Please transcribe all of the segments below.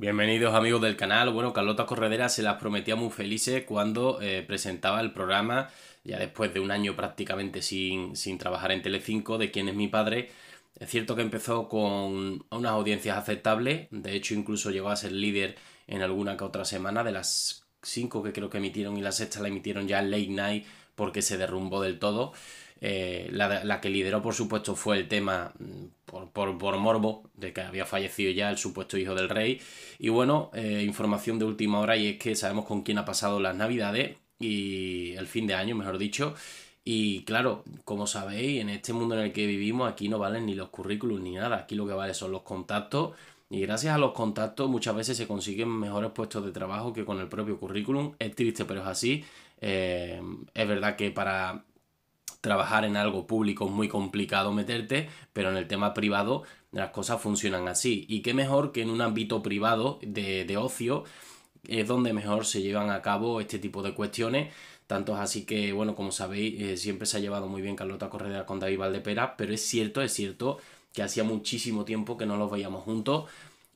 Bienvenidos amigos del canal. Bueno, Carlota Corredera se las prometía muy felices cuando eh, presentaba el programa, ya después de un año prácticamente sin, sin trabajar en Telecinco, de quien es mi padre. Es cierto que empezó con unas audiencias aceptables, de hecho incluso llegó a ser líder en alguna que otra semana, de las cinco que creo que emitieron y la sexta la emitieron ya en late night porque se derrumbó del todo. Eh, la, que lideró, por supuesto, fue el tema mm, por, morbo de que había fallecido ya el supuesto hijo del rey. Y bueno, eh, información de última hora y es que sabemos con quién ha pasado las navidades y el fin de año, mejor dicho. Y claro, como sabéis, en este mundo en el que vivimos aquí no valen ni los currículums ni nada. Aquí lo que vale son los contactos. Y gracias a los contactos muchas veces se consiguen mejores puestos de trabajo que con el propio currículum. Es triste, pero es así. Eh, es verdad que para trabajar en algo público es muy complicado meterte, pero en el tema privado las cosas funcionan así. Y qué mejor que en un ámbito privado de, ocio es donde mejor se llevan a cabo este tipo de cuestiones. Tantos así que, bueno, como sabéis, eh, siempre se ha llevado muy bien Carlota Corredera con David Valdepera, pero es cierto, es cierto que hacía muchísimo tiempo que no los veíamos juntos.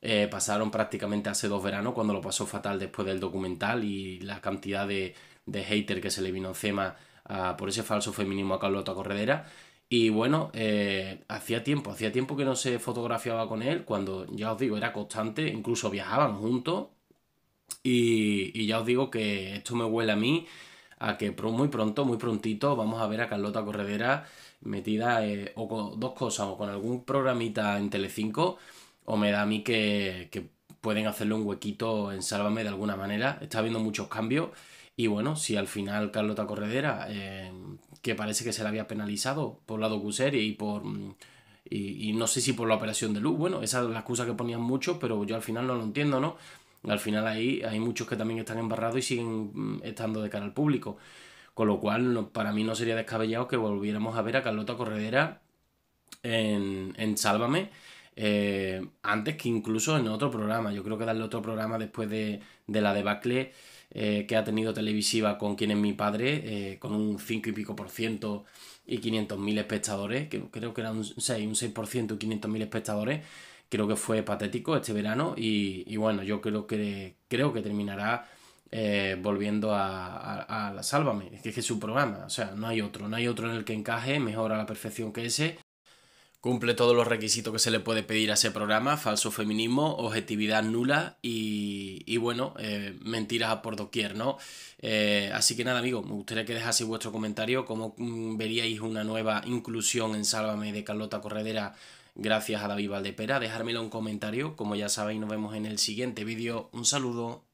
Eh, pasaron prácticamente hace dos veranos cuando lo pasó fatal después del documental y la cantidad de, de hater que se le vino encima por ese falso feminismo a Carlota Corredera. Y bueno, eh, hacía tiempo, hacía tiempo que no se fotografiaba con él, cuando ya os digo, era constante, incluso viajaban juntos. Y, ya os digo que esto me huele a mí, a que muy pronto, muy prontito, vamos a ver a Carlota Corredera metida eh, o con dos cosas, o con algún programita en Telecinco, o me da a mí que, que pueden hacerle un huequito en Sálvame de alguna manera. Está habiendo muchos cambios y bueno, si al final Carlota Corredera, eh, que parece que se la había penalizado por la docuserie y por... Mm, y, no sé si por la operación de luz, bueno, esa es la excusa que ponían muchos, pero yo al final no lo entiendo, ¿no? Al final ahí hay muchos que también están embarrados y siguen mm, estando de cara al público. Con lo cual, para mí no sería descabellado que volviéramos a ver a Carlota Corredera en, en Sálvame. Eh, antes que incluso en otro programa. Yo creo que darle otro programa después de, de la debacle eh, que ha tenido televisiva con quien es mi padre, eh, con un 5 y pico por ciento y 500.000 espectadores, que creo que era un 6, un 6% y 500.000 espectadores, creo que fue patético este verano y, bueno, yo creo que, creo que terminará eh, volviendo a, a, la Sálvame, es que es su programa, o sea, no hay otro, no hay otro en el que encaje mejor a la perfección que ese Cumple todos los requisitos que se le puede pedir a ese programa, falso feminismo, objetividad nula y, y bueno, eh, mentiras a por doquier, ¿no? Eh, así que nada, amigo, me gustaría que dejaseis vuestro comentario, cómo mm, veríais una nueva inclusión en Sálvame de Carlota Corredera gracias a David Valdepera. Dejármelo en comentario, como ya sabéis, nos vemos en el siguiente vídeo. Un saludo.